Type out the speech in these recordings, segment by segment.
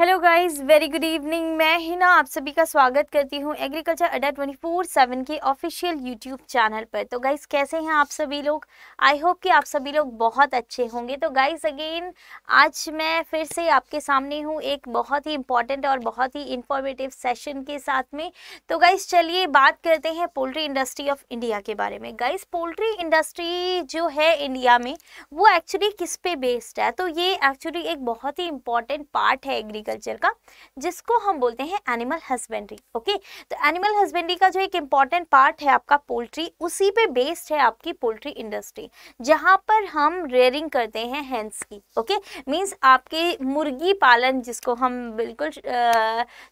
Hello guys very good evening मैं हिना आप सभी का स्वागत करती हूँ agriculture Adda twenty four seven के ऑफिशियल यूट्यूब चैनल पर तो गाइस कैसे हैं आप सभी लोग आई होप कि आप सभी लोग बहुत अच्छे होंगे तो गाइस अगेन आज मैं फिर से आपके सामने हूँ एक बहुत ही इंपॉर्टेंट और बहुत ही इंफॉर्मेटिव सेशन के साथ में तो गाइज़ चलिए बात करते हैं पोल्ट्री इंडस्ट्री ऑफ इंडिया के बारे में गाइज पोल्ट्री इंडस्ट्री जो है इंडिया में वो एक्चुअली किस पे बेस्ड है तो ये एक्चुअली एक बहुत ही इंपॉर्टेंट पार्ट है एग्रीकल्चर एग्रीकल्चर का जिसको हम बोलते हैं एनिमल हस्बेंड्री ओके तो एनिमल हस्बेंड्री का जो एक इम्पॉर्टेंट पार्ट है आपका पोल्ट्री उसी पे बेस्ड है आपकी पोल्ट्री इंडस्ट्री जहाँ पर हम रेयरिंग करते हैं हैंस की ओके मीन्स आपके मुर्गी पालन जिसको हम बिल्कुल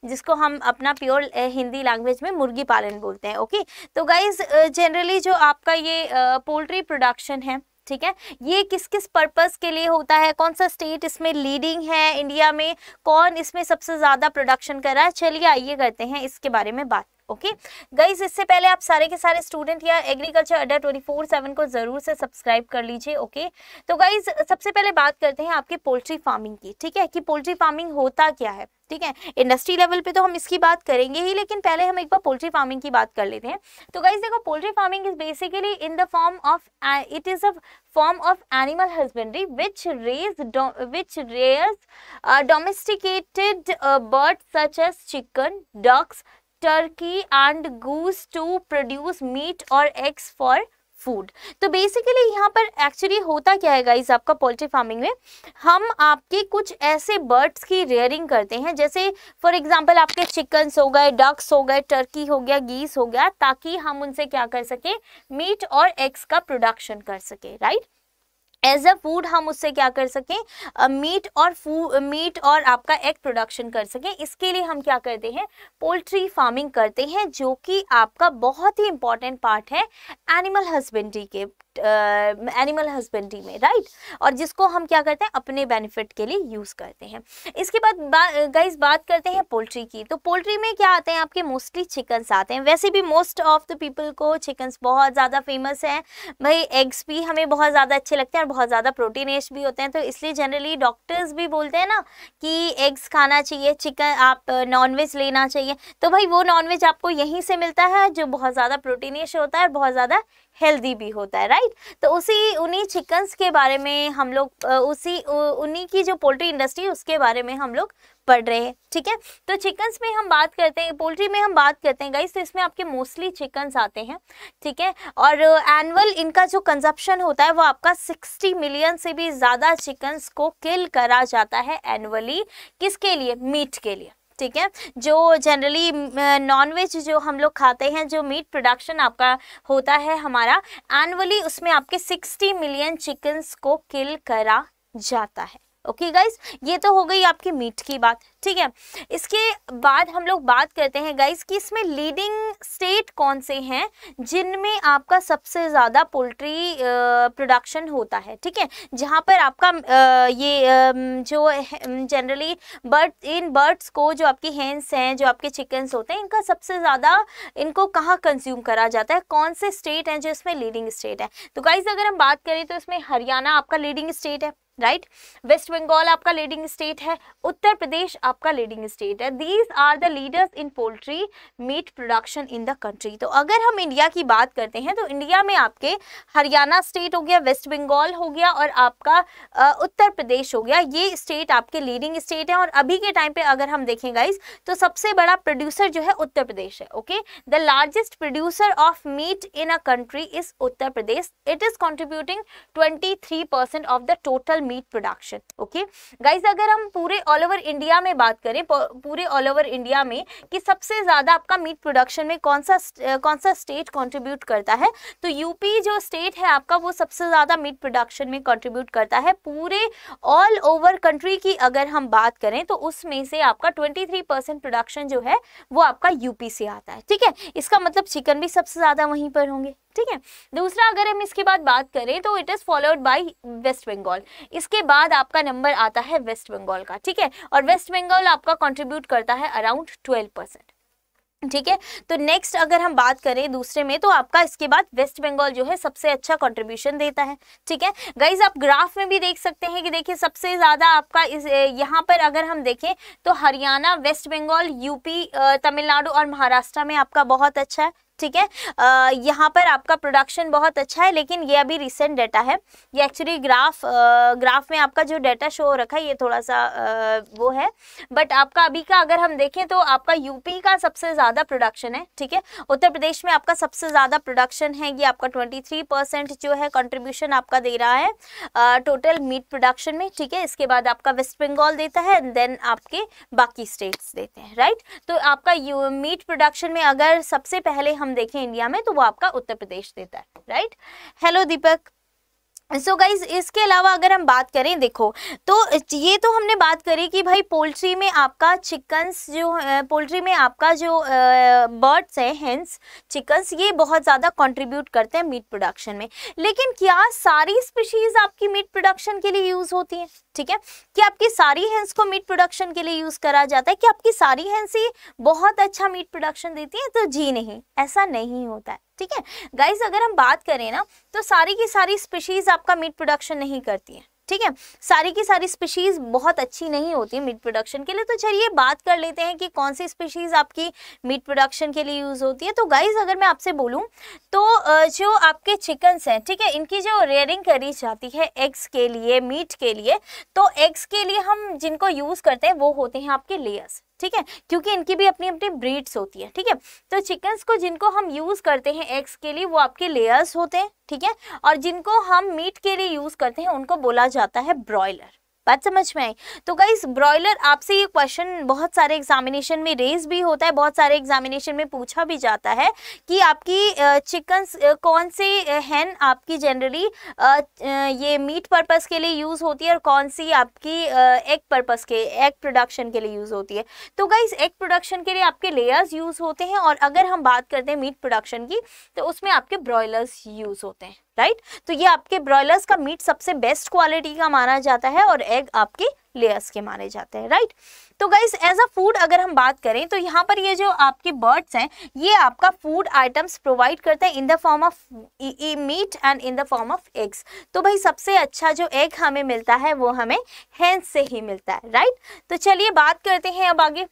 जिसको हम अपना प्योर हिंदी लैंग्वेज में मुर्गी पालन बोलते हैं ओके तो गाइज जनरली जो आपका ये पोल्ट्री प्रोडक्शन है ठीक है ये किस किस पर्पस के लिए होता है कौन सा स्टेट इसमें लीडिंग है इंडिया में कौन इसमें सबसे ज़्यादा प्रोडक्शन कर रहा है चलिए आइए करते हैं इसके बारे में बात ओके गाइज इससे पहले आप सारे के सारे स्टूडेंट या agriculture Adda twenty four seven को ज़रूर से सब्सक्राइब कर लीजिए ओके तो गाइज सबसे पहले बात करते हैं आपके पोल्ट्री फार्मिंग की ठीक है कि पोल्ट्री फार्मिंग होता क्या है ठीक है इंडस्ट्री लेवल पे तो हम इसकी बात करेंगे ही लेकिन पहले हम एक बार पोल्ट्री फार्मिंग की बात कर लेते हैं तो गाइज देखो poultry farming is basically in the form of it is a form of animal husbandry which raise which rears domesticated bird such as chicken ducks turkey and goose to produce meat or eggs for food तो basically यहाँ पर actually होता क्या है guys आपका poultry farming में हम आपके कुछ ऐसे बर्ड्स की रेयरिंग करते हैं जैसे फॉर एग्जांपल आपके चिकन्स हो गए डक्स हो गए टर्की हो गया गीस हो गया ताकि हम उनसे क्या कर सके मीट और एग्स का प्रोडक्शन कर सके राइट एज अ फूड हम उससे क्या कर सकें मीट और फू मीट और आपका एग प्रोडक्शन कर सकें इसके लिए हम क्या करते हैं पोल्ट्री फार्मिंग करते हैं जो कि आपका बहुत ही इंपॉर्टेंट पार्ट है एनिमल हस्बेंड्री के एनिमल हस्बेंड्री में राइट और जिसको हम क्या करते हैं अपने बेनिफिट के लिए यूज़ करते हैं इसके बाद बा, गाइज बात करते हैं पोल्ट्री की तो पोल्ट्री में क्या आते हैं आपके मोस्टली चिकन्स आते हैं वैसे भी मोस्ट ऑफ द पीपल को चिकन्स बहुत ज़्यादा फेमस हैं भाई एग्स भी हमें बहुत ज़्यादा अच्छे लगते हैं और बहुत ज़्यादा प्रोटीनेश भी होते हैं तो इसलिए जनरली डॉक्टर्स भी बोलते हैं ना कि एग्स खाना चाहिए चिकन आप नॉनवेज लेना चाहिए तो भाई वो नॉनवेज आपको यहीं से मिलता है जो बहुत ज़्यादा प्रोटीनेश होता है और बहुत ज़्यादा हेल्दी भी होता है राइट तो उसी उन्हीं चिकन्स के बारे में हम लोग उसी उन्हीं की जो पोल्ट्री इंडस्ट्री उसके बारे में हम लोग पढ़ रहे हैं ठीक है तो चिकन्स में हम बात करते हैं पोल्ट्री में हम बात करते हैं गाइस तो इसमें आपके मोस्टली चिकन्स आते हैं ठीक है और एनुअल इनका जो कंजप्शन होता है वो आपका 60 मिलियन से भी ज़्यादा चिकन्स को किल करा जाता है एनुअली किसके लिए मीट के लिए ठीक है जो जनरली नॉनवेज जो हम लोग खाते हैं जो मीट प्रोडक्शन आपका होता है हमारा एनुअली उसमें आपके 60 मिलियन चिकन्स को किल करा जाता है ओके गाइज ये तो हो गई आपकी मीट की बात ठीक है इसके बाद हम लोग बात करते हैं गाइज कि इसमें लीडिंग स्टेट कौन से हैं जिनमें आपका सबसे ज़्यादा पोल्ट्री प्रोडक्शन होता है ठीक है जहाँ पर आपका आ, ये आ, जो जनरली बर्ड इन बर्ड्स को जो आपकी हैंस हैं जो आपके चिकन्स होते हैं इनका सबसे ज़्यादा इनको कहाँ कंज्यूम करा जाता है कौन से स्टेट हैं जो इसमें लीडिंग स्टेट है तो गाइज अगर हम बात करें तो इसमें हरियाणा आपका लीडिंग स्टेट है राइट वेस्ट बंगाल आपका लीडिंग स्टेट है उत्तर प्रदेश आपका लीडिंग स्टेट है these are the leaders in poultry meat production in the country तो अगर हम इंडिया की बात करते हैं तो इंडिया में आपके हरियाणा स्टेट हो गया वेस्ट बंगाल हो गया और आपका आ, उत्तर प्रदेश हो गया ये स्टेट आपके लीडिंग स्टेट है और अभी के टाइम पे अगर हम देखें गाइज तो सबसे बड़ा प्रोड्यूसर जो है उत्तर प्रदेश है okay the largest producer of meat in a country is Uttar Pradesh it is contributing twenty of the total meat production okay guys अगर हम पूरे ऑल ओवर इंडिया में बात करें पूरे ऑल ओवर इंडिया में कि सबसे ज़्यादा आपका मीट प्रोडक्शन में कौन सा कौन सा स्टेट कॉन्ट्रीब्यूट करता है तो यूपी जो स्टेट है आपका वो सबसे ज़्यादा मीट प्रोडक्शन में कॉन्ट्रीब्यूट करता है पूरे ऑल ओवर कंट्री की अगर हम बात करें तो उसमें से आपका ट्वेंटी प्रोडक्शन जो है वो आपका यूपी से आता है ठीक है इसका मतलब चिकन भी सबसे ज़्यादा वहीं पर होंगे ठीक है दूसरा अगर हम इसके बाद बात करें तो it is followed by West Bengal इसके बाद आपका नंबर आता है वेस्ट बंगाल का ठीक है और वेस्ट बंगाल आपका कॉन्ट्रीब्यूट करता है अराउंड ट्वेल्व परसेंट ठीक है तो नेक्स्ट अगर हम बात करें दूसरे में तो आपका इसके बाद वेस्ट बंगाल जो है सबसे अच्छा कंट्रीब्यूशन देता है ठीक है गाइज आप ग्राफ में भी देख सकते हैं कि देखिए सबसे ज़्यादा आपका इस यहाँ पर अगर हम देखें तो हरियाणा वेस्ट बंगाल यूपी तमिलनाडु और महाराष्ट्र में आपका बहुत अच्छा है ठीक है यहाँ पर आपका प्रोडक्शन बहुत अच्छा है लेकिन ये अभी रिसेंट डाटा है ये एक्चुअली ग्राफ आ, ग्राफ में आपका जो डाटा शो हो रखा है ये थोड़ा सा आ, वो है बट आपका अभी का अगर हम देखें तो आपका यूपी का सबसे ज़्यादा प्रोडक्शन है ठीक है उत्तर प्रदेश में आपका सबसे ज़्यादा प्रोडक्शन है ये आपका ट्वेंटी जो है कॉन्ट्रीब्यूशन आपका दे रहा है आ, टोटल मीट प्रोडक्शन में ठीक है इसके बाद आपका वेस्ट बंगाल देता है एंड देन आपके बाकी स्टेट्स देते हैं राइट तो आपका मीट प्रोडक्शन में अगर सबसे पहले हम हम देखें इंडिया में तो वो आपका उत्तर प्रदेश देता है right hello Deepak so so guys इसके अलावा अगर हम बात करें देखो तो ये तो हमने बात करी कि भाई पोल्ट्री में आपका चिकन्स जो पोल्ट्री में आपका जो बर्ड्स है हेंस चिकन्स ये बहुत ज़्यादा कंट्रीब्यूट करते हैं मीट प्रोडक्शन में लेकिन क्या सारी स्पीशीज़ आपकी मीट प्रोडक्शन के लिए यूज़ होती हैं ठीक है कि आपकी सारी हेंस को मीट प्रोडक्शन के लिए यूज़ करा जाता है कि आपकी सारी हेंस ही बहुत अच्छा मीट प्रोडक्शन देती हैं तो जी नहीं ऐसा नहीं होता है ठीक है गाइज अगर हम बात करें ना तो सारी की सारी स्पीशीज़ आपका मीट प्रोडक्शन नहीं करती है ठीक है सारी की सारी स्पीशीज़ बहुत अच्छी नहीं होती है मीट प्रोडक्शन के लिए तो चलिए बात कर लेते हैं कि कौन सी स्पीशीज़ आपकी मीट प्रोडक्शन के लिए यूज़ होती है तो गाइज अगर मैं आपसे बोलूँ तो जो आपके चिकन्स हैं ठीक है इनकी जो रेयरिंग करी जाती है एग्स के लिए मीट के लिए तो एग्स के लिए हम जिनको यूज़ करते हैं वो होते हैं आपके लेयर्स ठीक है क्योंकि इनकी भी अपनी अपनी ब्रीड्स होती है ठीक है तो चिकन्स को जिनको हम यूज़ करते हैं एग्स के लिए वो आपके लेयर्स होते हैं ठीक है और जिनको हम मीट के लिए यूज़ करते हैं उनको बोला जाता है ब्रॉयलर बात समझ में आई तो गाइज ब्रॉयलर आपसे ये क्वेश्चन बहुत सारे एग्जामिनेशन में रेज भी होता है बहुत सारे एग्जामिनेशन में पूछा भी जाता है कि आपकी चिकन कौन से हैं आपकी जनरली ये मीट पर्पस के लिए यूज़ होती है और कौन सी आपकी एग पर्पस के एग प्रोडक्शन के लिए यूज़ होती है तो गाइज एग प्रोडक्शन के लिए आपके लेयर्स यूज़ होते हैं और अगर हम बात करते हैं मीट प्रोडक्शन की तो उसमें आपके ब्रॉयलर्स यूज़ होते हैं राइट तो ये आपके ब्रॉयलर्स का मीट सबसे बेस्ट क्वालिटी का माना जाता है और एग आपके लेयर्स के माने जाते हैं राइट तो गाइज एज अ फूड अगर हम बात करें तो यहाँ पर ये जो आपके बर्ड्स हैं ये आपका फूड आइटम्स प्रोवाइड करते हैं in the form of meat and in the form of eggs तो भाई सबसे अच्छा जो एग हमें मिलता है वो हमें हैंस से ही मिलता है राइट तो चलिए बात करते हैं अब आगे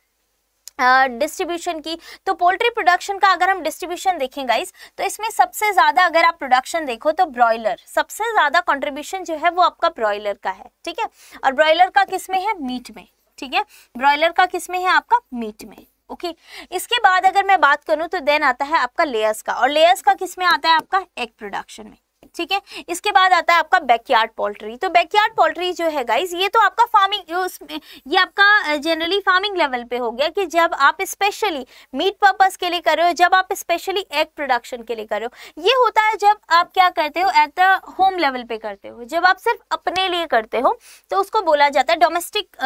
डिस्ट्रीब्यूशन uh, की तो पोल्ट्री प्रोडक्शन का अगर हम डिस्ट्रीब्यूशन देखें गाइस तो इसमें सबसे ज़्यादा अगर आप प्रोडक्शन देखो तो ब्रॉयलर सबसे ज़्यादा कंट्रीब्यूशन जो है वो आपका ब्रॉयलर का है ठीक है और ब्रॉयलर का किस में है मीट में ठीक है ब्रॉयलर का किस में है आपका मीट में ओके okay. इसके बाद अगर मैं बात करूं तो देन आता है आपका लेयर्स का और लेयर्स का किस में आता है आपका एग प्रोडक्शन में ठीक है इसके बाद आता है आपका बैकयार्ड पोल्ट्री तो बैकयार्ड पोल्ट्री जो है गाइज ये तो आपका फार्मिंग ये आपका जनरली फार्मिंग लेवल पे हो गया कि जब आप स्पेशली मीट पर्पज के लिए कर रहे हो जब आप स्पेशली एग प्रोडक्शन के लिए कर रहे हो ये होता है जब आप क्या करते हो एट द होम लेवल पे करते हो जब आप सिर्फ अपने लिए करते हो तो उसको बोला जाता है डोमेस्टिक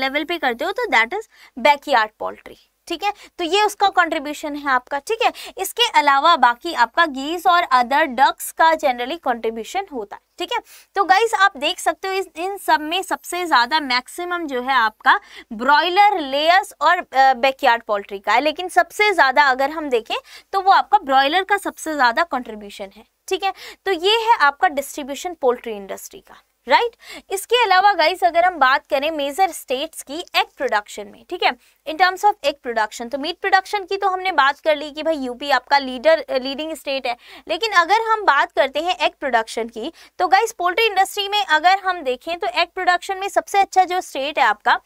लेवल पे करते हो तो दैट इज बैकयार्ड पोल्ट्री ठीक है तो ये उसका कंट्रीब्यूशन है आपका ठीक है इसके अलावा बाकी आपका गीस और अदर डक्स का जनरली कंट्रीब्यूशन होता है ठीक है तो गाइस आप देख सकते हो इस इन सब में सबसे ज़्यादा मैक्सिमम जो है आपका ब्रॉयलर लेयर्स और बैकयार्ड पोल्ट्री का है लेकिन सबसे ज़्यादा अगर हम देखें तो वो आपका ब्रॉयलर का सबसे ज़्यादा कॉन्ट्रीब्यूशन है ठीक है तो ये है आपका डिस्ट्रीब्यूशन पोल्ट्री इंडस्ट्री का राइट right? इसके अलावा गाइस अगर हम बात करें मेजर स्टेट्स की एग प्रोडक्शन में ठीक है in terms of egg production तो मीट प्रोडक्शन की तो हमने बात कर ली कि भाई यूपी आपका लीडर लीडिंग स्टेट है लेकिन अगर हम बात करते हैं एग प्रोडक्शन की तो गाइस पोल्ट्री इंडस्ट्री में अगर हम देखें तो एग प्रोडक्शन में सबसे अच्छा जो स्टेट है आपका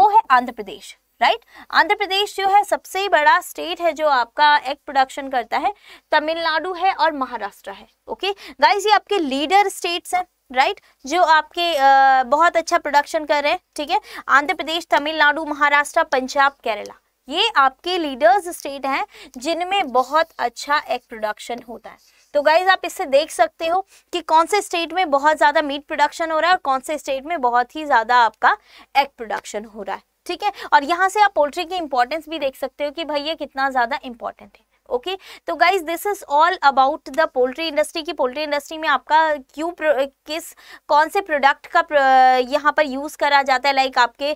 वो है आंध्र प्रदेश राइट आंध्र प्रदेश जो है सबसे बड़ा स्टेट है जो आपका एग प्रोडक्शन करता है तमिलनाडु है और महाराष्ट्र है ओके गाइस ये आपके लीडर स्टेट्स हैं राइट जो आपके आ, बहुत अच्छा प्रोडक्शन कर रहे हैं ठीक है आंध्र प्रदेश तमिलनाडु महाराष्ट्र पंजाब केरला ये आपके लीडर्स स्टेट हैं जिनमें बहुत अच्छा एग प्रोडक्शन होता है तो गाइज आप इससे देख सकते हो कि कौन से स्टेट में बहुत ज़्यादा मीट प्रोडक्शन हो रहा है और कौन से स्टेट में बहुत ही ज़्यादा आपका एग प्रोडक्शन हो रहा है ठीक है और यहाँ से आप पोल्ट्री की इंपॉर्टेंस भी देख सकते हो कि भाई ये कितना ज़्यादा इंपॉर्टेंट है ओके तो guys this is all about the poultry industry की पोल्ट्री इंडस्ट्री में आपका क्यों किस कौन से प्रोडक्ट का यहाँ पर यूज़ करा जाता है लाइक आपके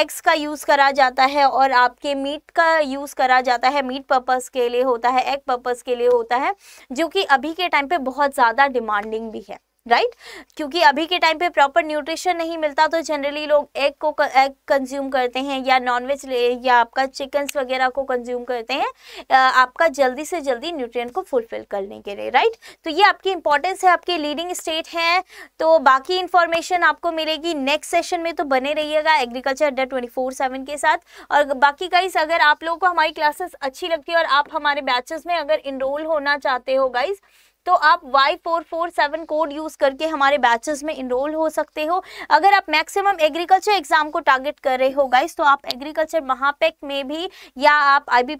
एग्स का यूज़ करा जाता है और आपके मीट का यूज़ करा जाता है मीट पर्पज़ के लिए होता है एग पर्पज़ के लिए होता है जो कि अभी के टाइम पे बहुत ज़्यादा डिमांडिंग भी है राइट right? क्योंकि अभी के टाइम पे प्रॉपर न्यूट्रिशन नहीं मिलता तो जनरली लोग एग को एग कंज्यूम करते हैं या नॉनवेज या आपका चिकन्स वगैरह को कंज्यूम करते हैं आपका जल्दी से जल्दी न्यूट्रिएंट को फुलफिल करने के लिए राइट right? तो ये आपकी इंपॉर्टेंस है आपके लीडिंग स्टेट है तो बाकी इन्फॉर्मेशन आपको मिलेगी नेक्स्ट सेशन में तो बने रहिएगा एग्रीकल्चर अड्डा ट्वेंटी के साथ और बाकी गाइज अगर आप लोगों को हमारी क्लासेस अच्छी लगती है और आप हमारे बैचेस में अगर इनरोल होना चाहते हो गाइज तो आप Y four four seven code use करके हमारे बैचेस में इनरोल हो सकते हो अगर आप मैक्सिमम एग्रीकल्चर एग्जाम को टारगेट कर रहे हो गाइस तो आप एग्रीकल्चर महापैक में भी या आप आई बी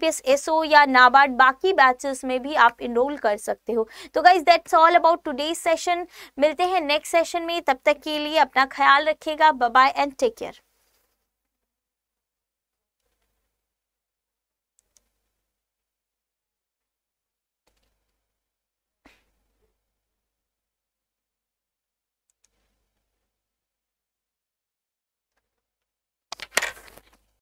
या नाबार्ड बाकी बैचेस में भी आप इनरोल कर सकते हो तो guys that's all about today session मिलते हैं नेक्स्ट सेशन में तब तक के लिए अपना ख्याल रखिएगा बाय एंड टेक केयर